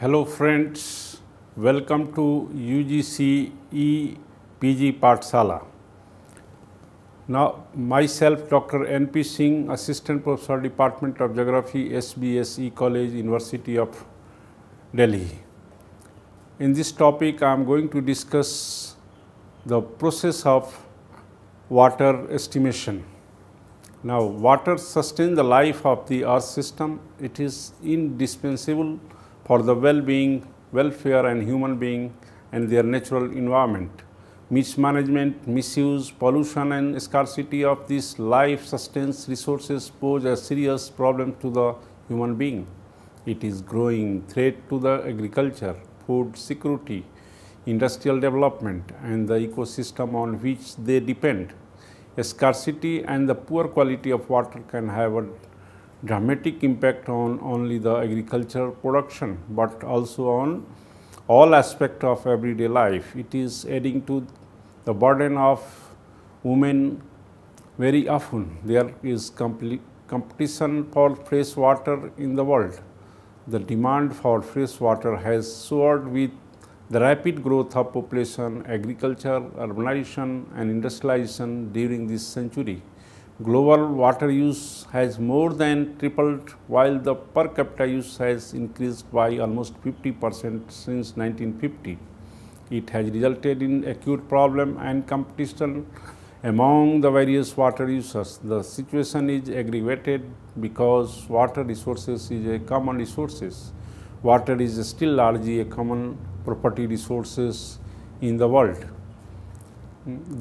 Hello friends, welcome to UGC EPG Partsala. Now myself Dr. N.P. Singh, Assistant Professor Department of Geography, SBSE College, University of Delhi. In this topic I am going to discuss the process of water estimation. Now water sustains the life of the earth system. It is indispensable for the well-being, welfare and human being and their natural environment. Mismanagement, misuse, pollution and scarcity of these life sustenance resources pose a serious problem to the human being. It is growing threat to the agriculture, food security, industrial development and the ecosystem on which they depend. A scarcity and the poor quality of water can have a dramatic impact on only the agricultural production, but also on all aspects of everyday life. It is adding to the burden of women very often. There is competition for fresh water in the world. The demand for fresh water has soared with the rapid growth of population, agriculture, urbanization and industrialization during this century global water use has more than tripled while the per capita use has increased by almost 50 percent since 1950. It has resulted in acute problem and competition among the various water users. The situation is aggravated because water resources is a common resources. Water is still largely a common property resources in the world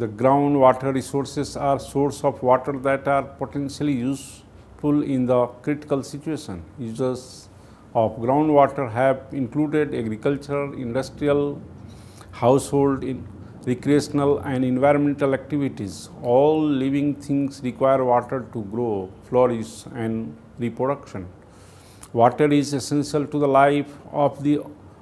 the groundwater resources are source of water that are potentially useful in the critical situation. Users of groundwater have included agricultural, industrial, household, in recreational and environmental activities. All living things require water to grow, flourish and reproduction. Water is essential to the life of the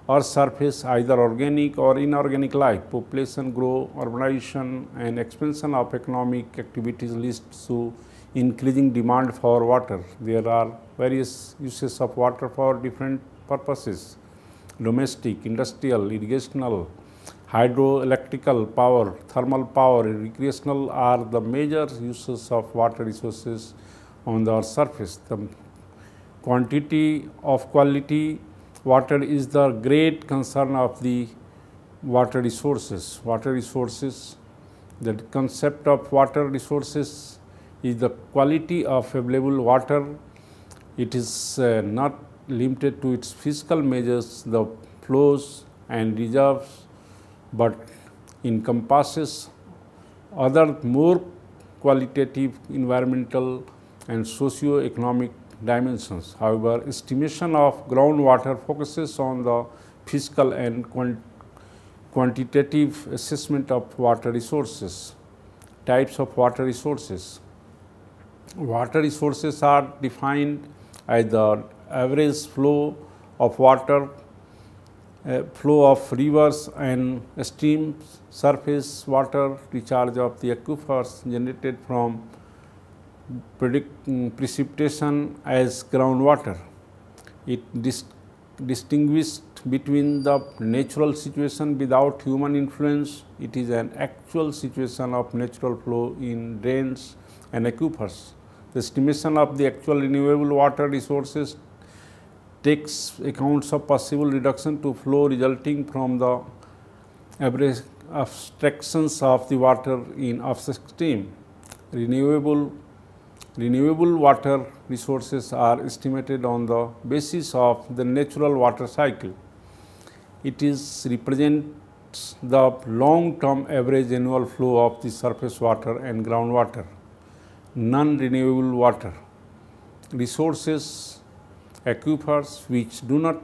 or surface either organic or inorganic life, population growth, urbanization and expansion of economic activities leads to increasing demand for water. There are various uses of water for different purposes, domestic, industrial, irrigational, hydroelectrical power, thermal power, recreational are the major uses of water resources on the earth's surface. The quantity of quality water is the great concern of the water resources. Water resources, the concept of water resources is the quality of available water. It is uh, not limited to its physical measures, the flows and reserves, but encompasses other more qualitative environmental and socio-economic dimensions. However, estimation of groundwater focuses on the physical and quant quantitative assessment of water resources. Types of water resources. Water resources are defined as the average flow of water, uh, flow of rivers and streams, surface water recharge of the aquifers generated from Mm, precipitation as groundwater. It dis distinguished between the natural situation without human influence. It is an actual situation of natural flow in drains and aquifers. The estimation of the actual renewable water resources takes accounts of possible reduction to flow resulting from the abstractions of the water in upstream. Renewable renewable water resources are estimated on the basis of the natural water cycle. It is represents the long term average annual flow of the surface water and groundwater. Non-renewable water resources aquifers which do not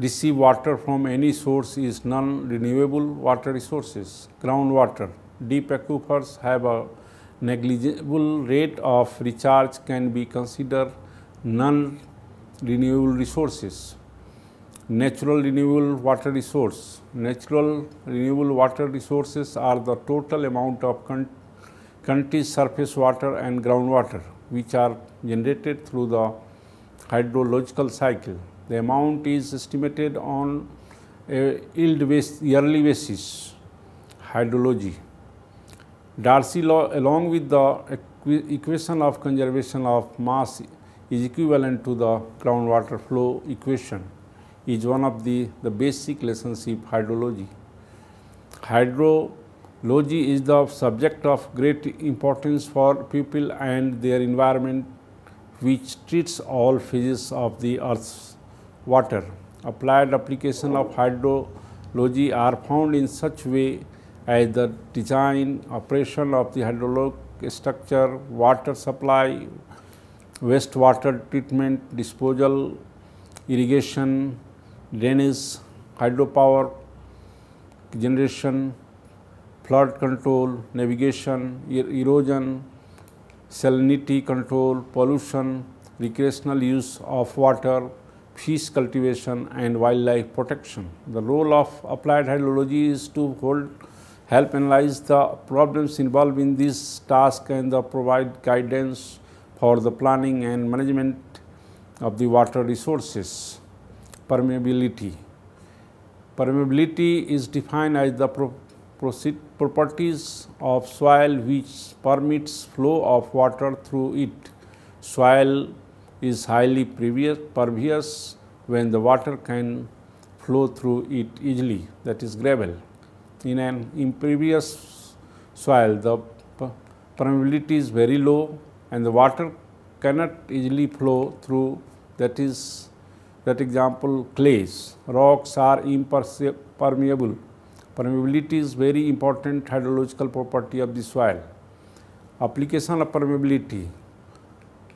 receive water from any source is non-renewable water resources. Groundwater, deep aquifers have a negligible rate of recharge can be considered non-renewable resources. Natural renewable water resource. Natural renewable water resources are the total amount of country's surface water and groundwater which are generated through the hydrological cycle. The amount is estimated on a yield based yearly basis, hydrology. Darcy law along with the equation of conservation of mass is equivalent to the groundwater flow equation is one of the, the basic of hydrology. Hydrology is the subject of great importance for people and their environment which treats all phases of the earth's water. Applied application of hydrology are found in such way either design, operation of the hydraulic structure, water supply, wastewater treatment, disposal, irrigation, drainage, hydropower generation, flood control, navigation, er erosion, salinity control, pollution, recreational use of water, fish cultivation and wildlife protection. The role of applied hydrology is to hold help analyze the problems involved in this task and provide guidance for the planning and management of the water resources. Permeability. Permeability is defined as the pro properties of soil which permits flow of water through it. Soil is highly pervious when the water can flow through it easily, that is gravel in an impervious soil, the permeability is very low and the water cannot easily flow through that is that example clays. Rocks are impermeable. Permeability is very important hydrological property of the soil. Application of permeability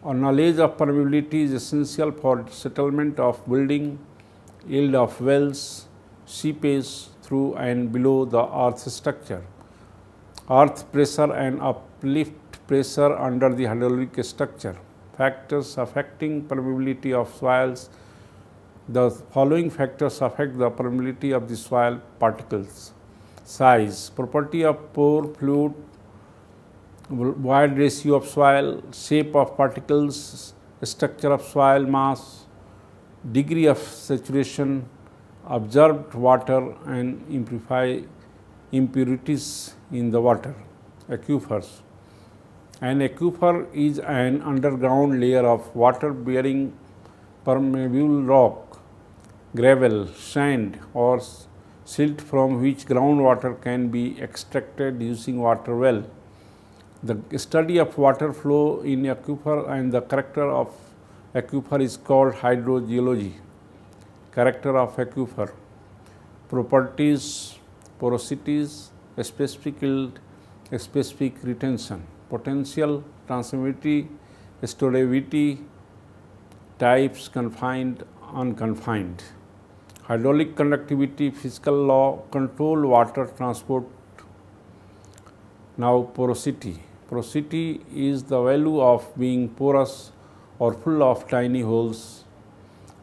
or knowledge of permeability is essential for settlement of building, yield of wells, seepage, through and below the earth structure. Earth pressure and uplift pressure under the hydraulic structure. Factors affecting permeability of soils. The following factors affect the permeability of the soil particles. Size, property of pore, fluid, void ratio of soil, shape of particles, structure of soil mass, degree of saturation, Absorbed water and amplify impurities in the water aquifers. An aquifer is an underground layer of water bearing permeable rock, gravel, sand or silt from which groundwater can be extracted using water well. The study of water flow in aquifer and the character of aquifer is called hydrogeology character of aquifer, properties, porosities, specific yield, specific retention, potential, transmittivity, storability, types confined, unconfined, hydraulic conductivity, physical law, control water transport. Now porosity. Porosity is the value of being porous or full of tiny holes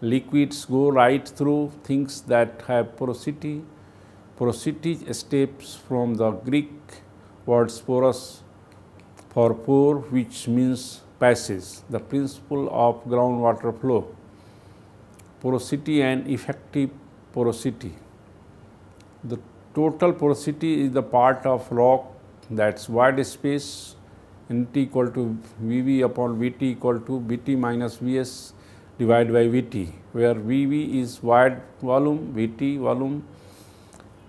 liquids go right through things that have porosity. Porosity steps from the Greek word "poros" for pore which means passage, the principle of groundwater flow. Porosity and effective porosity. The total porosity is the part of rock that's wide space nt equal to vv upon vt equal to vt minus vs divided by Vt, where Vv is void volume, Vt volume,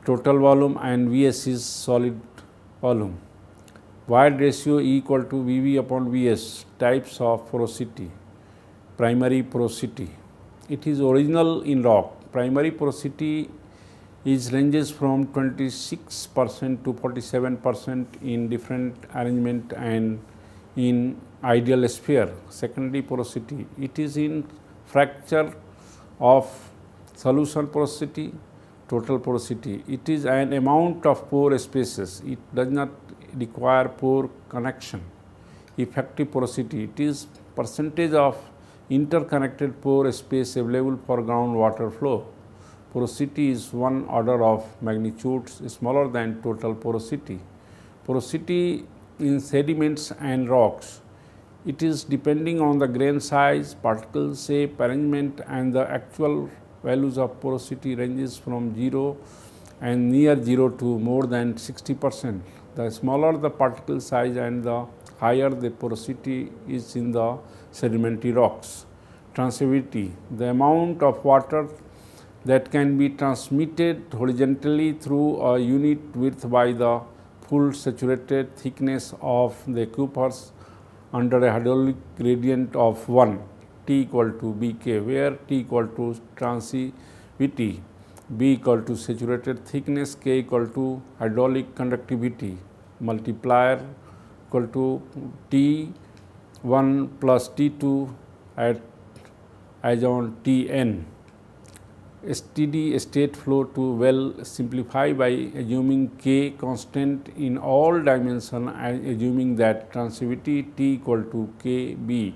total volume and Vs is solid volume. Void ratio equal to Vv upon Vs, types of porosity, primary porosity. It is original in rock. Primary porosity is ranges from 26 percent to 47 percent in different arrangement and in ideal sphere, secondary porosity, it is in fracture of solution porosity, total porosity. It is an amount of pore spaces, it does not require pore connection. Effective porosity, it is percentage of interconnected pore space available for ground water flow. Porosity is one order of magnitude smaller than total porosity. Porosity in sediments and rocks. It is depending on the grain size, particle shape, arrangement and the actual values of porosity ranges from 0 and near 0 to more than 60 percent. The smaller the particle size and the higher the porosity is in the sedimentary rocks. Transivity, the amount of water that can be transmitted horizontally through a unit width by the full saturated thickness of the aquifers under a hydraulic gradient of 1 T equal to Bk where T equal to transivity, B equal to saturated thickness, K equal to hydraulic conductivity multiplier equal to T 1 plus T 2 at as on T n steady state flow to well simplify by assuming k constant in all dimension and uh, assuming that transivity t equal to k b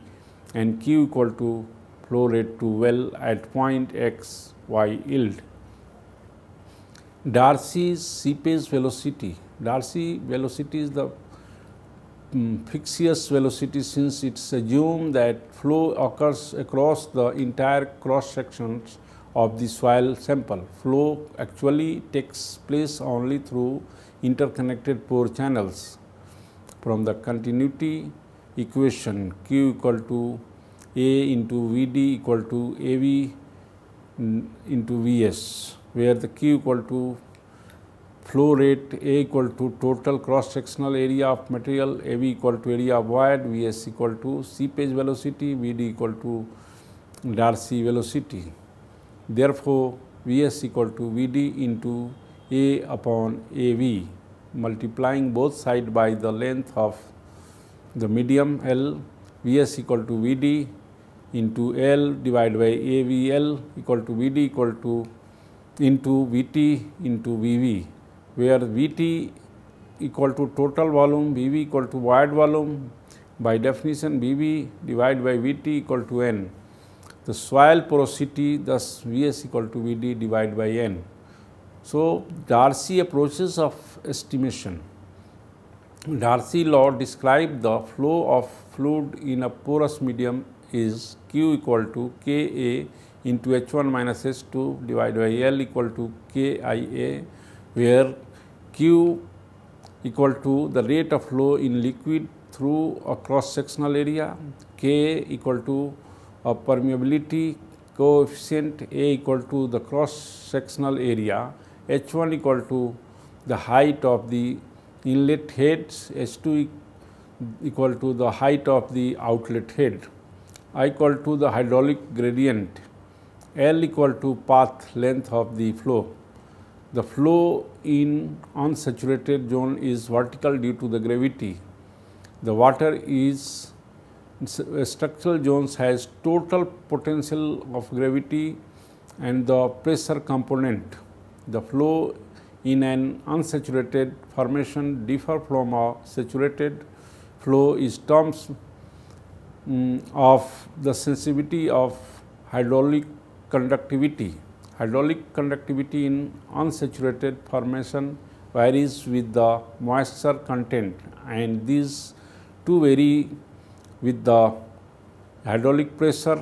and q equal to flow rate to well at point x y yield. Darcy's seepage velocity. Darcy velocity is the um, mm, fictitious velocity since it is assumed that flow occurs across the entire cross sections of the soil sample. Flow actually takes place only through interconnected pore channels. From the continuity equation Q equal to A into Vd equal to AV into Vs, where the Q equal to flow rate A equal to total cross sectional area of material, Av equal to area of void, Vs equal to seepage velocity, Vd equal to Darcy velocity. Therefore, Vs equal to Vd into A upon AV multiplying both side by the length of the medium L Vs equal to Vd into L divided by AVL equal to Vd equal to into Vt into Vv where Vt equal to total volume Vv equal to void volume by definition Vv divided by Vt equal to N the soil porosity thus Vs equal to Vd divided by n. So, Darcy approaches of estimation. Darcy law describes the flow of fluid in a porous medium is Q equal to Ka into H1 minus H2 divided by L equal to Kia where Q equal to the rate of flow in liquid through a cross sectional area, K equal to of permeability coefficient A equal to the cross sectional area, H1 equal to the height of the inlet heads, H2 equal to the height of the outlet head, I equal to the hydraulic gradient, L equal to path length of the flow. The flow in unsaturated zone is vertical due to the gravity. The water is uh, structural zones has total potential of gravity and the pressure component. The flow in an unsaturated formation differ from a saturated flow is terms um, of the sensitivity of hydraulic conductivity. Hydraulic conductivity in unsaturated formation varies with the moisture content and these two vary with the hydraulic pressure.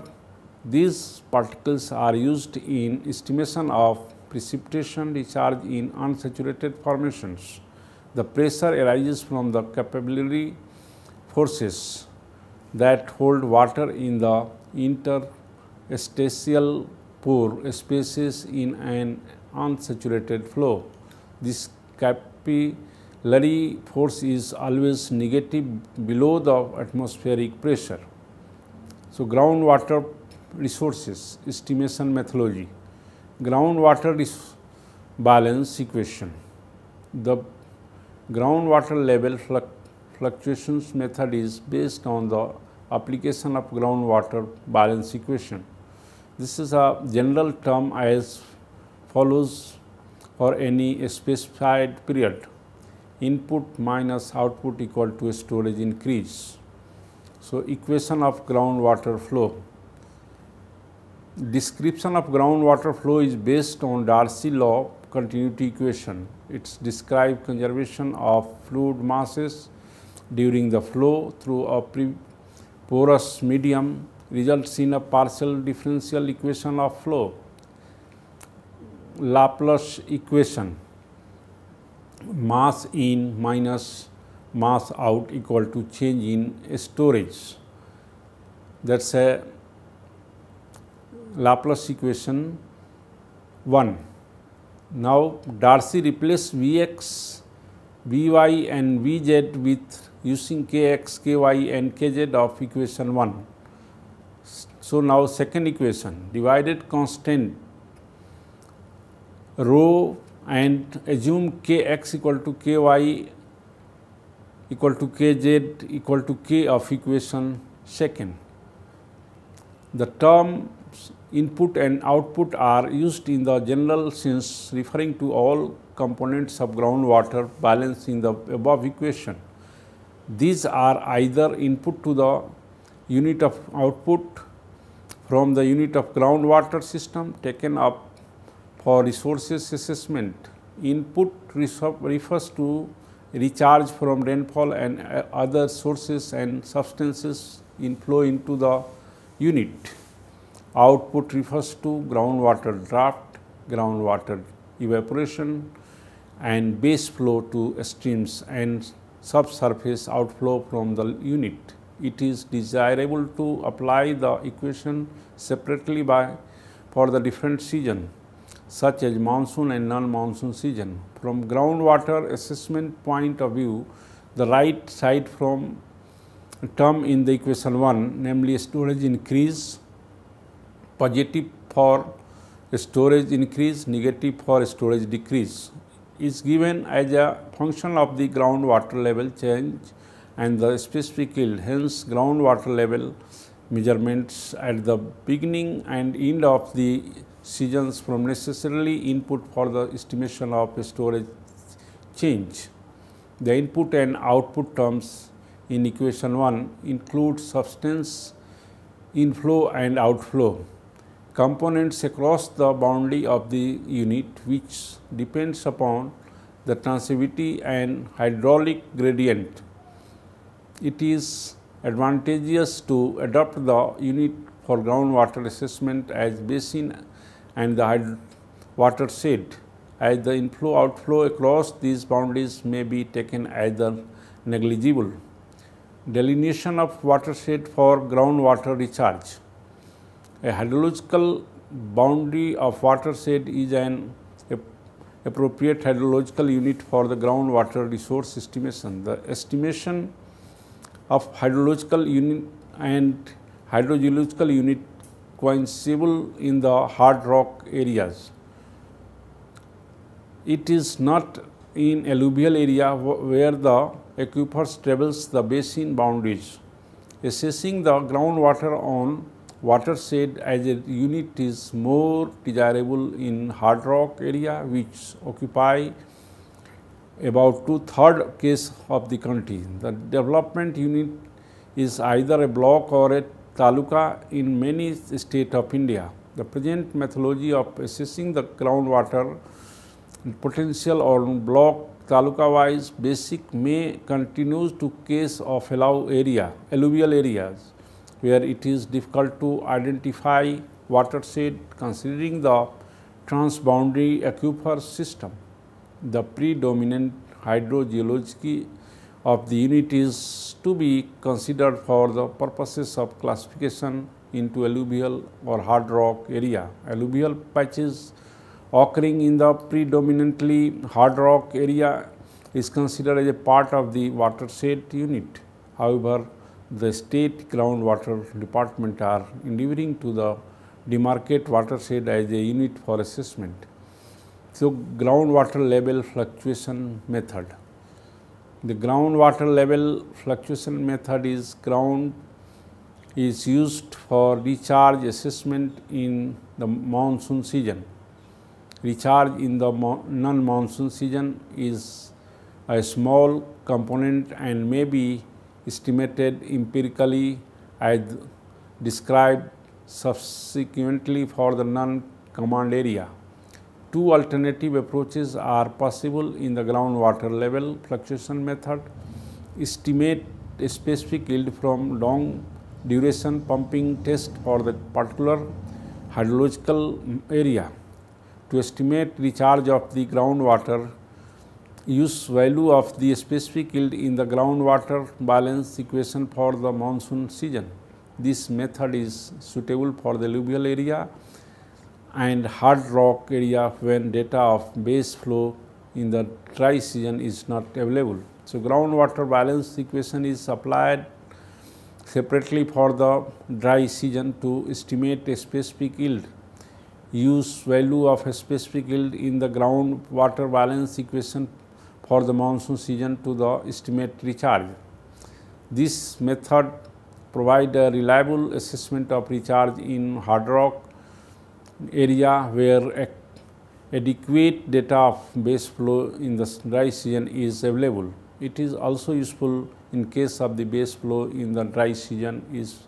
These particles are used in estimation of precipitation discharge in unsaturated formations. The pressure arises from the capillary forces that hold water in the interstitial pore spaces in an unsaturated flow. This capillary Lurie force is always negative below the atmospheric pressure. So, groundwater resources estimation methodology, groundwater balance equation, the groundwater level fluctuations method is based on the application of groundwater balance equation. This is a general term as follows for any specified period input minus output equal to storage increase. So, equation of groundwater flow. Description of groundwater flow is based on Darcy law continuity equation. It describes conservation of fluid masses during the flow through a porous medium results in a partial differential equation of flow. Laplace equation mass in minus mass out equal to change in storage. That is a Laplace equation 1. Now, Darcy replaced v x, v y, and Vz with using k x, k y, and Kz of equation 1. So, now second equation divided constant rho and assume kx equal to ky equal to kz equal to k of equation second. The terms input and output are used in the general sense referring to all components of groundwater balance in the above equation. These are either input to the unit of output from the unit of groundwater system taken up for resources assessment, input refers to recharge from rainfall and uh, other sources and substances inflow into the unit. Output refers to groundwater draft, groundwater evaporation and base flow to streams and subsurface outflow from the unit. It is desirable to apply the equation separately by for the different season such as monsoon and non-monsoon season. From groundwater assessment point of view, the right side from term in the equation 1 namely storage increase positive for storage increase negative for storage decrease is given as a function of the groundwater level change and the specific yield hence groundwater level measurements at the beginning and end of the seasons from necessarily input for the estimation of storage change. The input and output terms in equation 1 include substance inflow and outflow components across the boundary of the unit which depends upon the transmissivity and hydraulic gradient. It is advantageous to adopt the unit for groundwater assessment as basin and the water shed as the inflow outflow across these boundaries may be taken either negligible. Delineation of watershed for groundwater recharge. A hydrological boundary of watershed is an appropriate hydrological unit for the groundwater resource estimation. The estimation of hydrological unit and hydrogeological unit Coincible in the hard rock areas. It is not in alluvial area where the aquifer travels the basin boundaries. Assessing the groundwater on watershed as a unit is more desirable in hard rock area which occupy about two-third case of the country. The development unit is either a block or a taluka in many states of India. The present methodology of assessing the groundwater potential on block taluka wise basic may continues to case of allow area, alluvial areas where it is difficult to identify watershed considering the transboundary aquifer system. The predominant hydrogeology of the units to be considered for the purposes of classification into alluvial or hard rock area. Alluvial patches occurring in the predominantly hard rock area is considered as a part of the watershed unit. However, the state groundwater department are endeavoring to the demarcate watershed as a unit for assessment. So, groundwater level fluctuation method. The groundwater level fluctuation method is ground is used for recharge assessment in the monsoon season. Recharge in the non-monsoon season is a small component and may be estimated empirically as described subsequently for the non-command area two alternative approaches are possible in the groundwater level fluctuation method. Estimate a specific yield from long duration pumping test for the particular hydrological area. To estimate recharge of the groundwater, use value of the specific yield in the groundwater balance equation for the monsoon season. This method is suitable for the alluvial area and hard rock area when data of base flow in the dry season is not available. So, groundwater balance equation is applied separately for the dry season to estimate a specific yield. Use value of a specific yield in the groundwater balance equation for the monsoon season to the estimate recharge. This method provide a reliable assessment of recharge in hard rock area where adequate data of base flow in the dry season is available. It is also useful in case of the base flow in the dry season is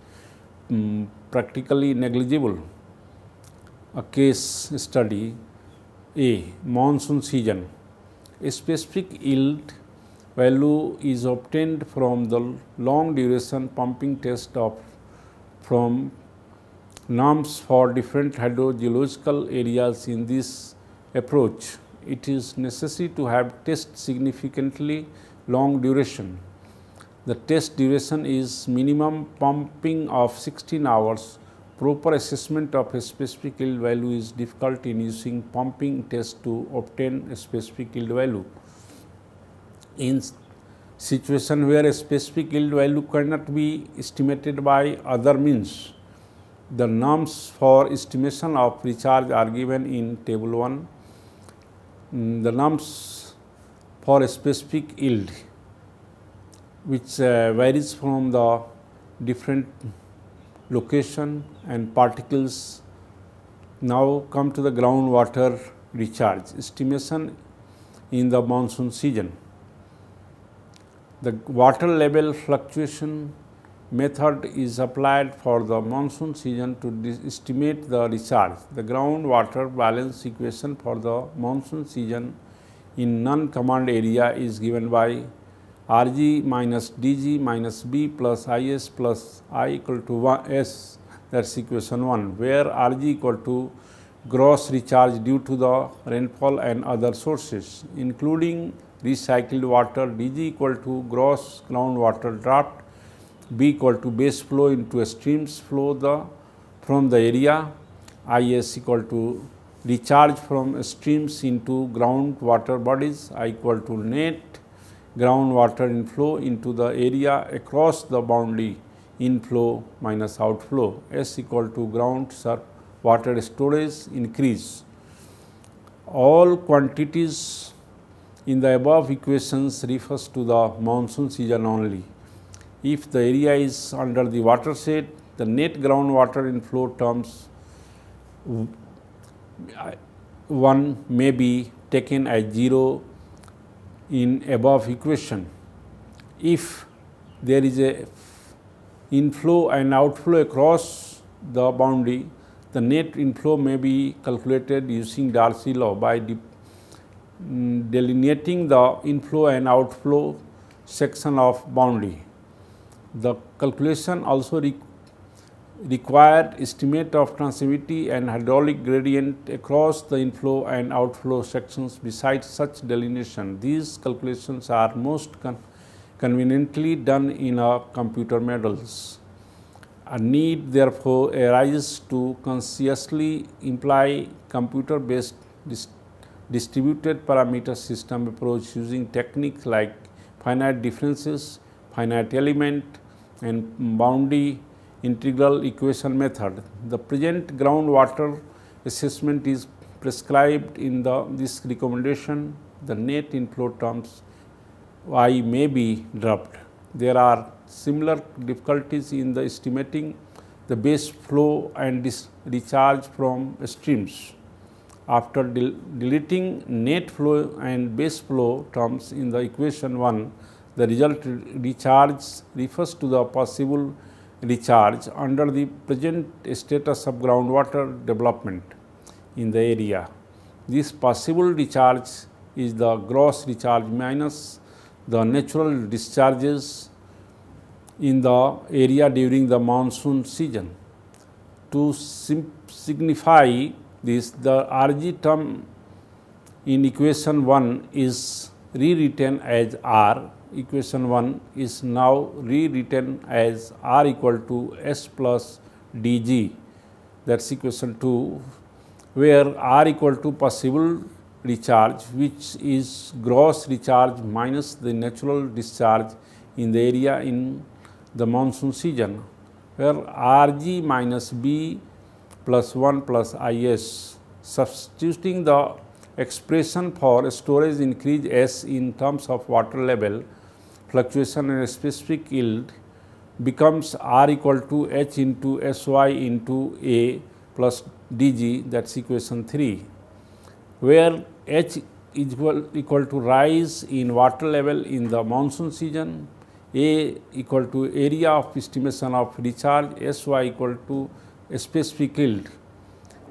um, practically negligible. A case study A. Monsoon season. A specific yield value is obtained from the long duration pumping test of from norms for different hydrogeological areas in this approach, it is necessary to have test significantly long duration. The test duration is minimum pumping of 16 hours. Proper assessment of a specific yield value is difficult in using pumping test to obtain a specific yield value. In situation where a specific yield value cannot be estimated by other means, the norms for estimation of recharge are given in table 1. Mm, the norms for specific yield which uh, varies from the different location and particles. Now come to the groundwater recharge estimation in the monsoon season. The water level fluctuation method is applied for the monsoon season to estimate the recharge. The groundwater balance equation for the monsoon season in non-command area is given by Rg minus Dg minus B plus Is plus I equal to 1 S that is equation 1 where Rg equal to gross recharge due to the rainfall and other sources including recycled water Dg equal to gross groundwater draft B equal to base flow into a streams flow the from the area IS equal to recharge from streams into ground water bodies I equal to net ground water inflow into the area across the boundary inflow minus outflow S equal to ground surf water storage increase. All quantities in the above equations refers to the monsoon season only if the area is under the watershed, the net groundwater inflow terms uh, one may be taken as 0 in above equation. If there is a inflow and outflow across the boundary, the net inflow may be calculated using Darcy law by de mm, delineating the inflow and outflow section of boundary. The calculation also re required estimate of transmissivity and hydraulic gradient across the inflow and outflow sections besides such delineation. These calculations are most con conveniently done in a computer models. A need therefore arises to consciously imply computer based dis distributed parameter system approach using techniques like finite differences, finite element, and boundary integral equation method. The present groundwater assessment is prescribed in the this recommendation. The net inflow terms I may be dropped. There are similar difficulties in the estimating the base flow and discharge from streams. After del deleting net flow and base flow terms in the equation 1, the result recharge refers to the possible recharge under the present status of groundwater development in the area. This possible recharge is the gross recharge minus the natural discharges in the area during the monsoon season. To signify this, the RG term in equation 1 is rewritten as R equation 1 is now rewritten as r equal to s plus dg that is equation 2 where r equal to possible recharge which is gross recharge minus the natural discharge in the area in the monsoon season where rg minus b plus 1 plus is substituting the expression for storage increase s in terms of water level fluctuation in specific yield becomes R equal to H into Sy into A plus Dg that is equation 3, where H equal, equal to rise in water level in the monsoon season, A equal to area of estimation of recharge, Sy equal to specific yield.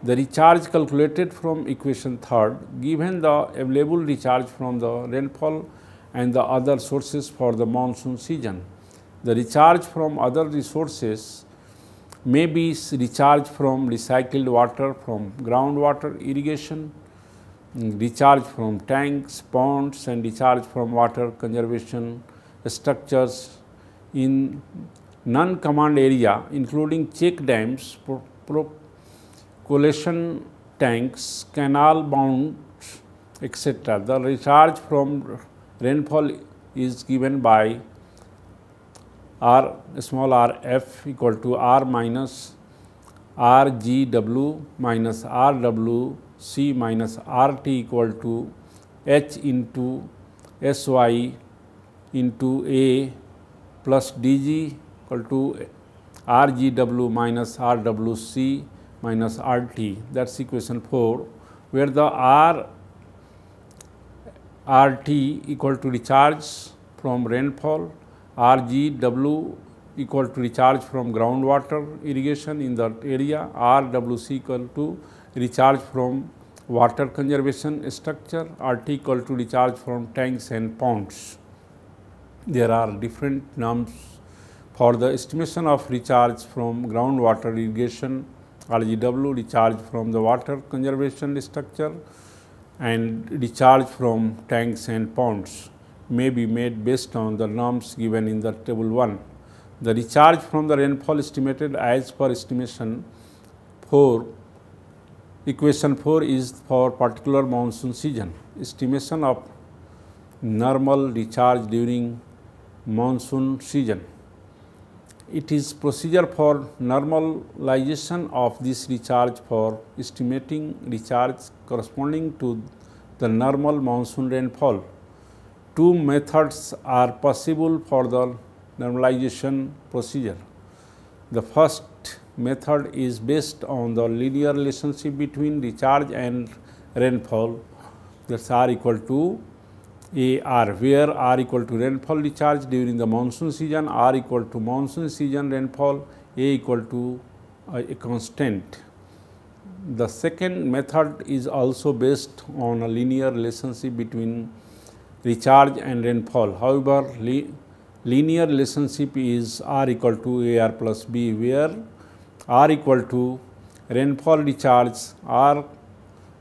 The recharge calculated from equation 3rd given the available recharge from the rainfall and the other sources for the monsoon season. The recharge from other resources may be recharge from recycled water from groundwater irrigation, mm, recharge from tanks, ponds and recharge from water conservation structures in non-command area including check dams, collation tanks, canal bounds etc. The recharge from rainfall is given by r small r f equal to r minus r g w minus r w c minus r t equal to h into s y into a plus d g equal to r g w minus r w c minus r t that is equation 4 where the r RT equal to recharge from rainfall, RGW equal to recharge from groundwater irrigation in that area, RWC equal to recharge from water conservation structure, RT equal to recharge from tanks and ponds. There are different norms for the estimation of recharge from groundwater irrigation, RGW, recharge from the water conservation structure, and recharge from tanks and ponds may be made based on the norms given in the table 1. The recharge from the rainfall estimated as per estimation 4 equation 4 is for particular monsoon season. Estimation of normal recharge during monsoon season. It is procedure for normalization of this recharge for estimating recharge corresponding to the normal monsoon rainfall. Two methods are possible for the normalization procedure. The first method is based on the linear relationship between recharge and rainfall that is are equal to AR, where R equal to rainfall discharge during the monsoon season, R equal to monsoon season rainfall, A equal to uh, a constant. The second method is also based on a linear relationship between recharge and rainfall. However, li linear relationship is R equal to AR plus B, where R equal to rainfall recharge, R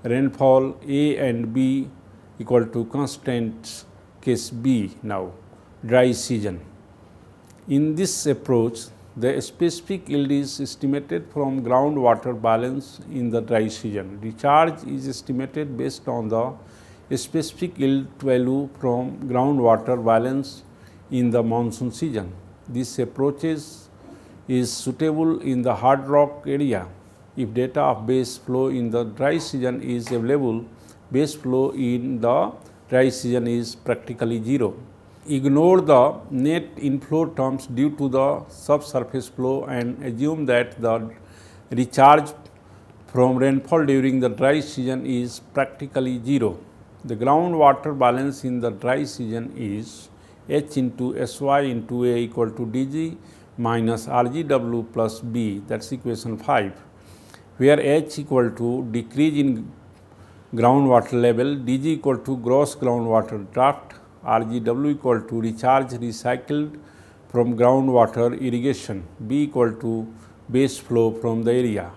rainfall A and B equal to constant case B now dry season. In this approach the specific yield is estimated from groundwater balance in the dry season. The charge is estimated based on the specific yield value from groundwater balance in the monsoon season. This approach is, is suitable in the hard rock area if data of base flow in the dry season is available base flow in the dry season is practically zero. Ignore the net inflow terms due to the subsurface flow and assume that the recharge from rainfall during the dry season is practically zero. The groundwater balance in the dry season is H into Sy into A equal to Dg minus RGW plus B that is equation 5 where H equal to decrease in groundwater level, DG equal to gross groundwater draft, RGW equal to recharge recycled from groundwater irrigation, B equal to base flow from the area.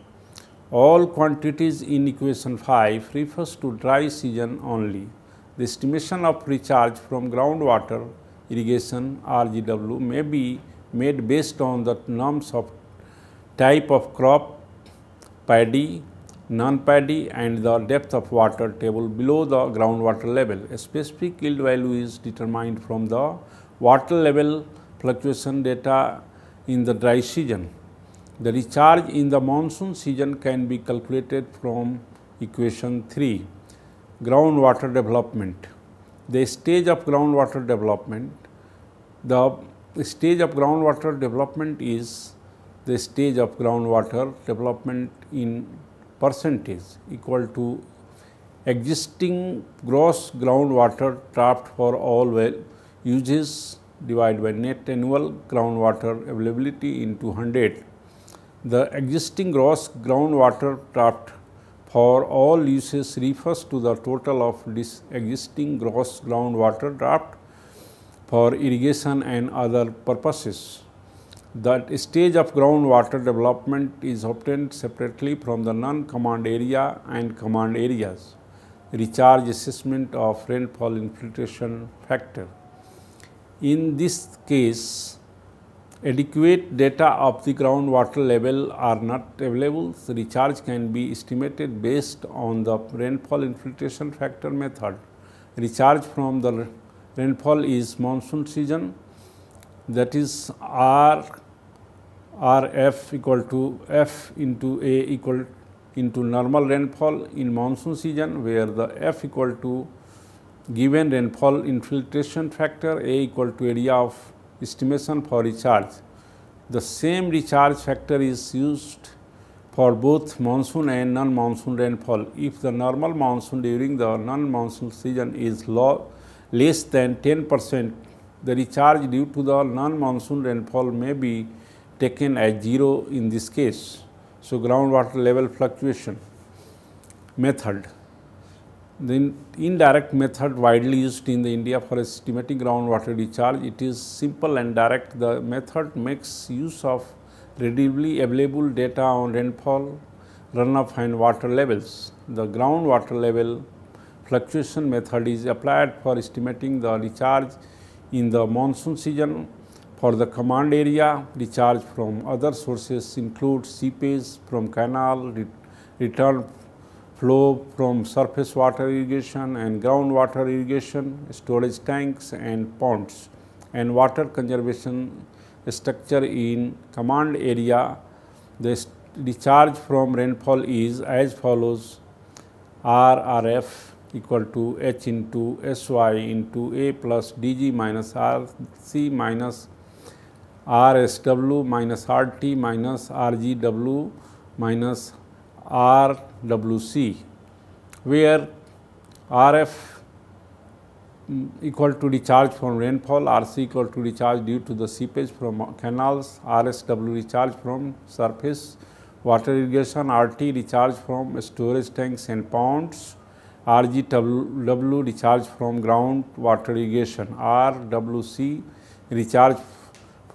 All quantities in equation 5 refers to dry season only. The estimation of recharge from groundwater irrigation RGW may be made based on the norms of type of crop, paddy, non-paddy and the depth of water table below the groundwater level. A specific yield value is determined from the water level fluctuation data in the dry season. The recharge in the monsoon season can be calculated from equation 3. Groundwater development. The stage of groundwater development. The stage of groundwater development is the stage of groundwater development in percentage equal to existing gross groundwater trapped for all well uses divided by net annual groundwater availability into 100. The existing gross groundwater trapped for all uses refers to the total of this existing gross groundwater trapped for irrigation and other purposes that stage of groundwater development is obtained separately from the non-command area and command areas. Recharge assessment of rainfall infiltration factor. In this case, adequate data of the groundwater level are not available. So recharge can be estimated based on the rainfall infiltration factor method. Recharge from the rainfall is monsoon season that is R R f equal to f into A equal into normal rainfall in monsoon season where the f equal to given rainfall infiltration factor A equal to area of estimation for recharge. The same recharge factor is used for both monsoon and non-monsoon rainfall. If the normal monsoon during the non-monsoon season is low, less than 10 percent, the recharge due to the non-monsoon rainfall may be taken as 0 in this case. So, groundwater level fluctuation method. The indirect method widely used in the India for estimating groundwater recharge. It is simple and direct. The method makes use of readily available data on rainfall, runoff and water levels. The groundwater level fluctuation method is applied for estimating the recharge in the monsoon season for the command area, discharge from other sources include seepage from canal, return flow from surface water irrigation and groundwater irrigation, storage tanks and ponds, and water conservation structure in command area. The discharge from rainfall is as follows RRF equal to H into SY into A plus DG minus RC minus RSW minus RT minus RGW minus RWC, where RF equal to the charge from rainfall, RC equal to the charge due to the seepage from canals, RSW recharge from surface water irrigation, RT recharge from storage tanks and ponds, RGW recharge from ground water irrigation, RWC recharge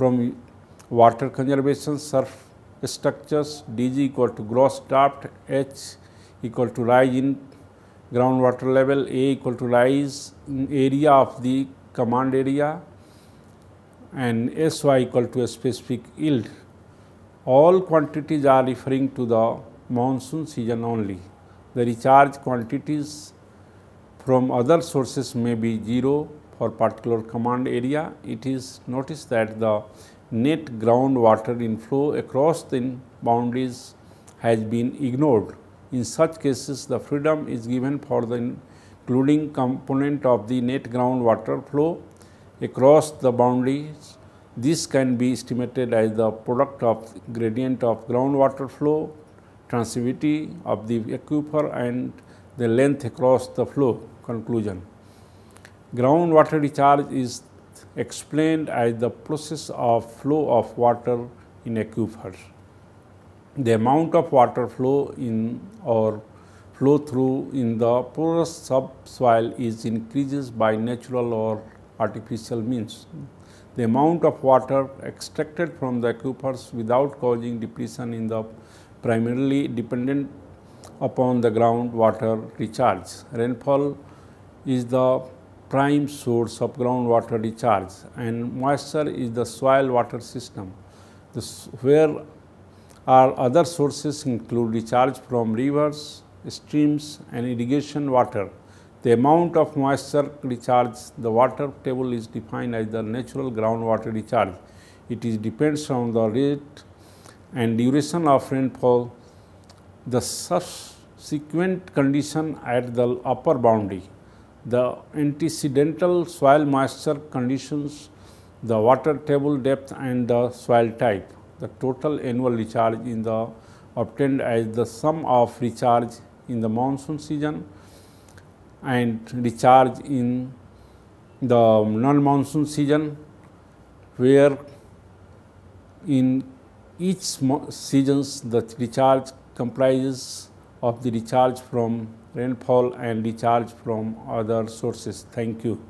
from water conservation surf structures dg equal to gross draft h equal to rise in groundwater level a equal to rise area of the command area and sy equal to a specific yield all quantities are referring to the monsoon season only the recharge quantities from other sources may be 0 for particular command area, it is noticed that the net groundwater inflow across the boundaries has been ignored. In such cases, the freedom is given for the including component of the net groundwater flow across the boundaries. This can be estimated as the product of gradient of groundwater flow, transivity of the aquifer and the length across the flow conclusion. Groundwater recharge is explained as the process of flow of water in aquifer. The amount of water flow in or flow through in the porous subsoil is increases by natural or artificial means. The amount of water extracted from the aquifers without causing depletion in the primarily dependent upon the groundwater recharge. Rainfall is the prime source of groundwater recharge and moisture is the soil water system this, where our other sources include recharge from rivers, streams and irrigation water. The amount of moisture recharge the water table is defined as the natural groundwater recharge. It is depends on the rate and duration of rainfall, the subsequent condition at the upper boundary the antecedental soil moisture conditions, the water table depth and the soil type. The total annual recharge in the obtained as the sum of recharge in the monsoon season and recharge in the non-monsoon season where in each seasons the recharge comprises of the recharge from rainfall and discharge from other sources. Thank you.